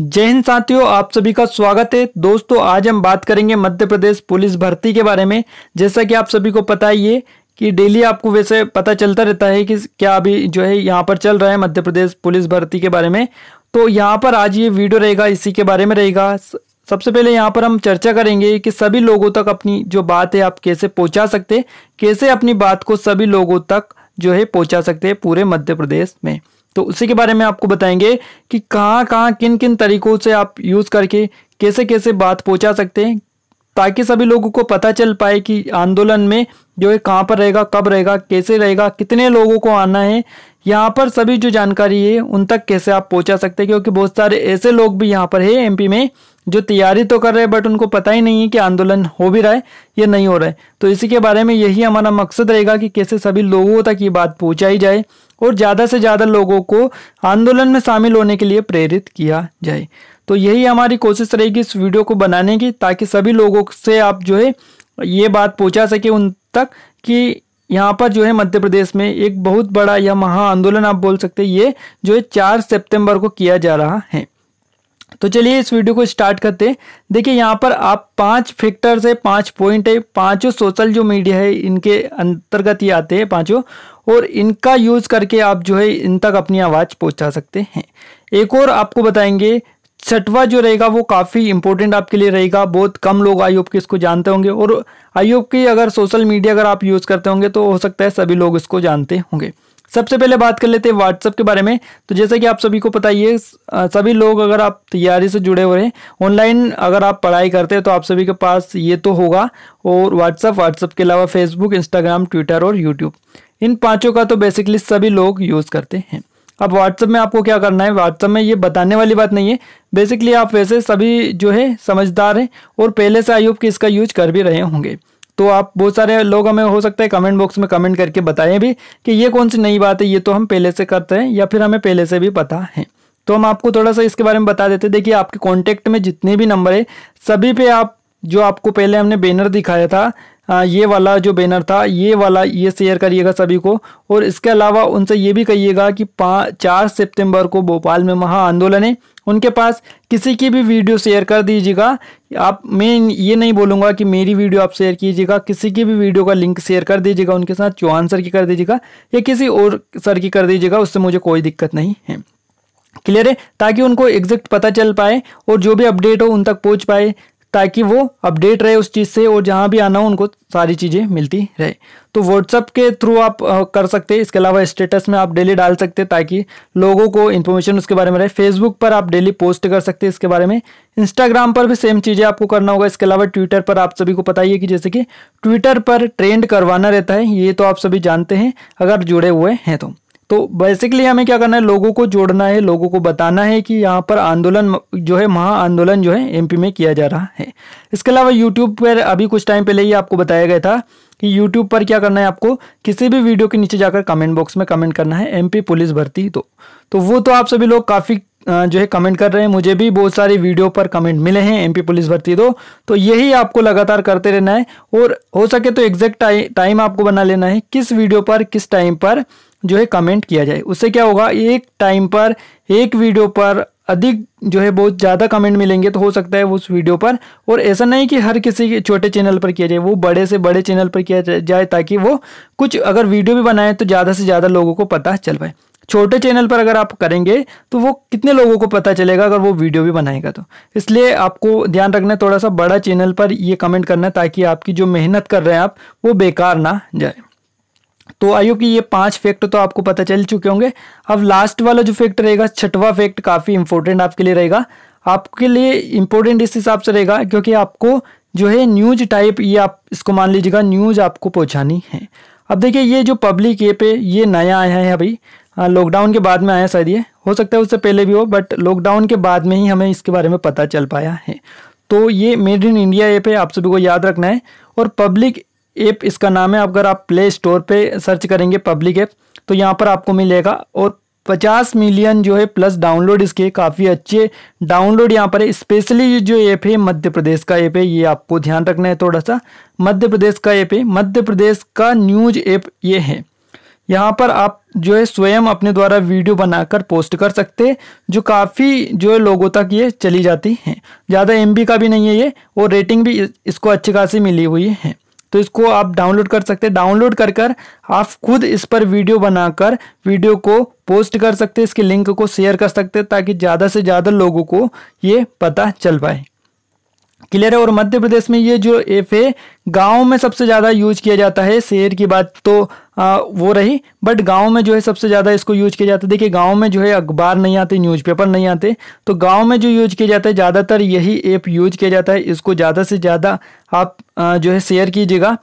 जय हिंद साथियों आप सभी का स्वागत है दोस्तों आज हम बात करेंगे मध्य प्रदेश पुलिस भर्ती के बारे में जैसा कि आप सभी को पता ही है कि डेली आपको वैसे पता चलता रहता है कि क्या अभी जो है यहाँ पर चल रहा है मध्य प्रदेश पुलिस भर्ती के बारे में तो यहाँ पर आज ये वीडियो रहेगा इसी के बारे में रहेगा सबसे पहले यहाँ पर हम चर्चा करेंगे कि सभी लोगों तक अपनी जो बात है आप कैसे पहुँचा सकते कैसे अपनी बात को सभी लोगों तक जो है पहुँचा सकते पूरे मध्य प्रदेश में तो उसी के बारे में आपको बताएंगे कि कहाँ कहाँ किन किन तरीकों से आप यूज़ करके कैसे कैसे बात पहुँचा सकते हैं ताकि सभी लोगों को पता चल पाए कि आंदोलन में जो है कहाँ पर रहेगा कब रहेगा कैसे रहेगा कितने लोगों को आना है यहाँ पर सभी जो जानकारी है उन तक कैसे आप पहुँचा सकते हैं क्योंकि बहुत सारे ऐसे लोग भी यहाँ पर है एमपी में जो तैयारी तो कर रहे हैं बट उनको पता ही नहीं है कि आंदोलन हो भी रहा है या नहीं हो रहा है तो इसी के बारे में यही हमारा मकसद रहेगा कि कैसे सभी लोगों तक ये बात पहुँचाई जाए और ज़्यादा से ज़्यादा लोगों को आंदोलन में शामिल होने के लिए प्रेरित किया जाए तो यही हमारी कोशिश रहेगी इस वीडियो को बनाने की ताकि सभी लोगों से आप जो है ये बात पहुंचा सके उन तक कि यहाँ पर जो है मध्य प्रदेश में एक बहुत बड़ा या महा आंदोलन आप बोल सकते हैं ये जो है चार सितंबर को किया जा रहा है तो चलिए इस वीडियो को स्टार्ट करते हैं देखिए यहाँ पर आप पांच फैक्टर्स है पांच पॉइंट है पांचों सोशल जो मीडिया है इनके अंतर्गत ही आते हैं पांचों और इनका यूज़ करके आप जो है इन तक अपनी आवाज़ पहुँचा सकते हैं एक और आपको बताएंगे छठवा जो रहेगा वो काफ़ी इंपॉर्टेंट आपके लिए रहेगा बहुत कम लोग आईओप के इसको जानते होंगे और आईओप की अगर सोशल मीडिया अगर आप यूज़ करते होंगे तो हो सकता है सभी लोग इसको जानते होंगे सबसे पहले बात कर लेते हैं व्हाट्सअप के बारे में तो जैसा कि आप सभी को पता ही है सभी लोग अगर आप तैयारी से जुड़े हुए हैं ऑनलाइन अगर आप पढ़ाई करते हैं तो आप सभी के पास ये तो होगा और व्हाट्सअप व्हाट्सअप के अलावा फेसबुक इंस्टाग्राम ट्विटर और यूट्यूब इन पाँचों का तो बेसिकली सभी लोग यूज़ करते हैं अब व्हाट्सअप में आपको क्या करना है व्हाट्सअप में ये बताने वाली बात नहीं है बेसिकली आप वैसे सभी जो है समझदार हैं और पहले से आई की इसका यूज कर भी रहे होंगे तो आप बहुत सारे लोग हमें हो सकता है कमेंट बॉक्स में कमेंट करके बताएं भी कि ये कौन सी नई बात है ये तो हम पहले से करते हैं या फिर हमें पहले से भी पता है तो हम आपको थोड़ा सा इसके बारे में बता देते देखिए आपके कॉन्टैक्ट में जितने भी नंबर है सभी पे आप जो आपको पहले हमने बैनर दिखाया था ये वाला जो बैनर था ये वाला ये शेयर करिएगा सभी को और इसके अलावा उनसे ये भी कहिएगा कि पाँच चार सितंबर को भोपाल में महा आंदोलन है उनके पास किसी की भी वीडियो शेयर कर दीजिएगा आप मैं ये नहीं बोलूँगा कि मेरी वीडियो आप शेयर कीजिएगा किसी की भी वीडियो का लिंक शेयर कर दीजिएगा उनके साथ चौहान सर की कर दीजिएगा या किसी और सर की कर दीजिएगा उससे मुझे कोई दिक्कत नहीं है क्लियर है ताकि उनको एग्जैक्ट पता चल पाए और जो भी अपडेट हो उन तक पहुंच पाए ताकि वो अपडेट रहे उस चीज़ से और जहाँ भी आना हो उनको सारी चीज़ें मिलती रहे तो व्हाट्सअप के थ्रू आप कर सकते हैं इसके अलावा स्टेटस में आप डेली डाल सकते हैं ताकि लोगों को इन्फॉर्मेशन उसके बारे में रहे फेसबुक पर आप डेली पोस्ट कर सकते हैं इसके बारे में इंस्टाग्राम पर भी सेम चीज़ें आपको करना होगा इसके अलावा ट्विटर पर आप सभी को पता ही है कि जैसे कि ट्विटर पर ट्रेंड करवाना रहता है ये तो आप सभी जानते हैं अगर जुड़े हुए हैं तो तो बेसिकली हमें क्या करना है लोगों को जोड़ना है लोगों को बताना है कि यहाँ पर आंदोलन जो है महा आंदोलन जो है एमपी में किया जा रहा है इसके अलावा यूट्यूब पर अभी कुछ टाइम पहले ही आपको बताया गया था कि यूट्यूब पर क्या करना है आपको किसी भी वीडियो के नीचे जाकर कमेंट बॉक्स में कमेंट करना है एमपी पुलिस भर्ती दो तो।, तो वो तो आप सभी लोग काफ़ी जो है कमेंट कर रहे हैं मुझे भी बहुत सारे वीडियो पर कमेंट मिले हैं एमपी पुलिस भर्ती दो तो।, तो यही आपको लगातार करते रहना है और हो सके तो एग्जैक्ट टाइम आपको बना लेना है किस वीडियो पर किस टाइम पर जो है कमेंट किया जाए उससे क्या होगा एक टाइम पर एक वीडियो पर अधिक जो है बहुत ज़्यादा कमेंट मिलेंगे तो हो सकता है उस वीडियो पर और ऐसा नहीं कि हर किसी के छोटे चैनल पर किया जाए वो बड़े से बड़े चैनल पर किया जाए ताकि वो कुछ अगर वीडियो भी बनाए तो ज़्यादा से ज़्यादा लोगों को पता चल पाए छोटे चैनल पर अगर आप करेंगे तो वो कितने लोगों को पता चलेगा अगर वो वीडियो भी बनाएगा तो इसलिए आपको ध्यान रखना है थोड़ा सा बड़ा चैनल पर ये कमेंट करना है ताकि आपकी जो मेहनत कर रहे हैं आप वो बेकार ना जाए तो आई कि ये पांच फैक्ट तो आपको पता चल चुके होंगे अब लास्ट वाला जो फैक्ट रहेगा छठवा फैक्ट काफ़ी इंपॉर्टेंट आपके लिए रहेगा आपके लिए इंपॉर्टेंट इस हिसाब से रहेगा क्योंकि आपको जो है न्यूज टाइप ये आप इसको मान लीजिएगा न्यूज आपको पहुँचानी है अब देखिए ये जो पब्लिक ऐप है ये नया आया है अभी लॉकडाउन के बाद में आया शायद ये हो सकता है उससे पहले भी हो बट लॉकडाउन के बाद में ही हमें इसके बारे में पता चल पाया है तो ये मेड इन इंडिया ऐप है आप सभी को याद रखना है और पब्लिक ऐप इसका नाम है अगर आप प्ले स्टोर पे सर्च करेंगे पब्लिक ऐप तो यहाँ पर आपको मिलेगा और 50 मिलियन जो है प्लस डाउनलोड इसके काफ़ी अच्छे डाउनलोड यहाँ पर है स्पेशली जो ऐप है मध्य प्रदेश का ऐप है ये आपको ध्यान रखना है थोड़ा सा मध्य प्रदेश का ऐप है मध्य प्रदेश का न्यूज ऐप ये है यहाँ पर आप जो है स्वयं अपने द्वारा वीडियो बनाकर पोस्ट कर सकते हैं जो काफ़ी जो है लोगों तक ये चली जाती हैं ज़्यादा एम का भी नहीं है ये और रेटिंग भी इसको अच्छी खासी मिली हुई है तो इसको आप डाउनलोड कर सकते हैं डाउनलोड कर कर आप खुद इस पर वीडियो बनाकर वीडियो को पोस्ट कर सकते हैं इसके लिंक को शेयर कर सकते हैं ताकि ज़्यादा से ज़्यादा लोगों को ये पता चल पाए क्लियर है और मध्य प्रदेश में ये जो एफ है गाँव में सबसे ज़्यादा यूज किया जाता है शहर की बात तो आ, वो रही बट गांव में जो है सबसे ज़्यादा इसको यूज किया जाता है देखिए गांव में जो है अखबार नहीं आते न्यूज़पेपर नहीं आते तो गांव में जो यूज किया जाता है ज़्यादातर यही ऐप यूज किया जाता है इसको ज़्यादा से ज़्यादा आप आ, जो है शेयर कीजिएगा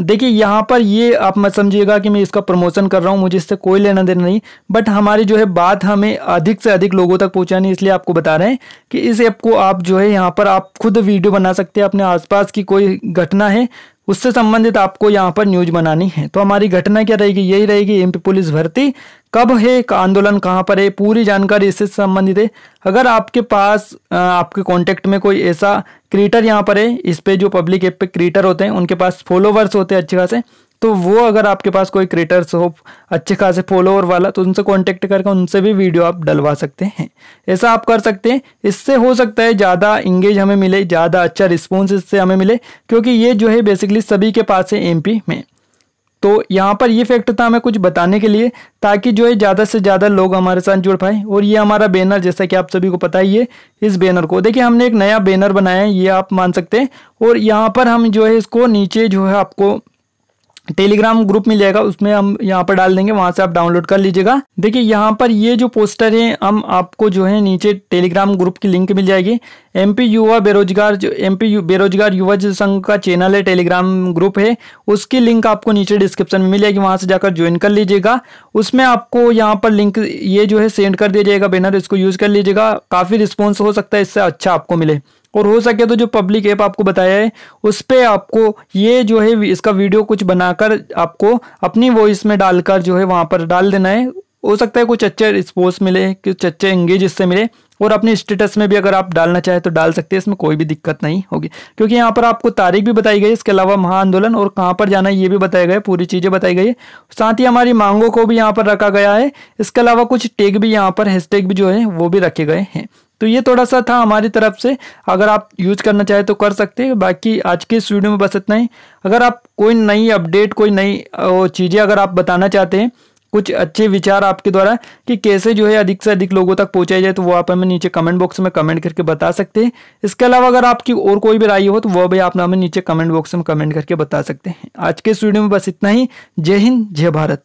देखिए यहाँ पर ये आप मत समझिएगा कि मैं इसका प्रमोशन कर रहा हूँ मुझे इससे कोई लेना देना नहीं बट हमारी जो है बात हमें अधिक से अधिक लोगों तक पहुँचानी इसलिए आपको बता रहे हैं कि इस ऐप को आप जो है यहाँ पर आप खुद वीडियो बना सकते हैं अपने आसपास की कोई घटना है उससे संबंधित आपको यहाँ पर न्यूज बनानी है तो हमारी घटना क्या रहेगी यही रहेगी एमपी पुलिस भर्ती कब है का आंदोलन कहाँ पर है पूरी जानकारी इससे संबंधित है अगर आपके पास आपके कांटेक्ट में कोई ऐसा क्रिएटर यहाँ पर है इस पे जो पब्लिक ऐप पे क्रिएटर होते हैं उनके पास फॉलोवर्स होते हैं अच्छे खासे तो वो अगर आपके पास कोई क्रिएटर्स हो अच्छे खासे फॉलोअर वाला तो उनसे कॉन्टेक्ट करके उनसे भी वीडियो आप डलवा सकते हैं ऐसा आप कर सकते हैं इससे हो सकता है ज़्यादा इंगेज हमें मिले ज़्यादा अच्छा रिस्पॉन्स इससे हमें मिले क्योंकि ये जो है बेसिकली सभी के पास है एम में तो यहाँ पर ये फैक्ट था हमें कुछ बताने के लिए ताकि जो है ज़्यादा से ज़्यादा लोग हमारे साथ जुड़ पाए और ये हमारा बैनर जैसा कि आप सभी को पता ही है इस बैनर को देखिए हमने एक नया बैनर बनाया है ये आप मान सकते हैं और यहाँ पर हम जो है इसको नीचे जो है आपको टेलीग्राम ग्रुप मिल जाएगा उसमें हम यहाँ पर डाल देंगे वहां से आप डाउनलोड कर लीजिएगा देखिए यहाँ पर ये जो पोस्टर है हम आपको जो है नीचे टेलीग्राम ग्रुप की लिंक मिल जाएगी एमपी युवा बेरोजगार जो एमपी बेरोजगार युवा संघ का चैनल है टेलीग्राम ग्रुप है उसकी लिंक आपको नीचे डिस्क्रिप्शन में मिल जाएगी वहां से जाकर ज्वाइन कर लीजिएगा उसमें आपको यहाँ पर लिंक ये जो है सेंड कर दिया जाएगा बैनर इसको यूज़ कर लीजिएगा काफ़ी रिस्पॉन्स हो सकता है इससे अच्छा आपको मिले और हो सके तो जो पब्लिक ऐप आपको बताया है उस पर आपको ये जो है इसका वीडियो कुछ बनाकर आपको अपनी वॉइस में डालकर जो है वहाँ पर डाल देना है हो सकता है कुछ अच्छे रिस्पॉन्स मिले कुछ अच्छे एंगेज इससे मिले और अपने स्टेटस में भी अगर आप डालना चाहें तो डाल सकते हैं इसमें कोई भी दिक्कत नहीं होगी क्योंकि यहाँ पर आपको तारीख भी बताई गई इसके अलावा महाआंदोलन और कहाँ पर जाना है ये भी बताया गया पूरी चीज़ें बताई गई है साथ ही हमारी मांगों को भी यहाँ पर रखा गया है इसके अलावा कुछ टेग भी यहाँ पर हैशटैग भी जो है वो भी रखे गए हैं तो ये थोड़ा सा था हमारी तरफ से अगर आप यूज करना चाहें तो कर सकते हैं बाकी आज के इस वीडियो में बस इतना ही अगर आप कोई नई अपडेट कोई नई चीज़ें अगर आप बताना चाहते हैं कुछ अच्छे विचार आपके द्वारा कि कैसे जो है अधिक से अधिक लोगों तक पहुंचाया जाए तो वो आप हमें नीचे कमेंट बॉक्स में कमेंट करके बता सकते हैं इसके अलावा अगर आपकी और कोई भी राय हो तो वह भी आप हमें नीचे कमेंट बॉक्स में कमेंट करके बता सकते हैं आज के इस वीडियो में बस इतना ही जय हिंद जय भारत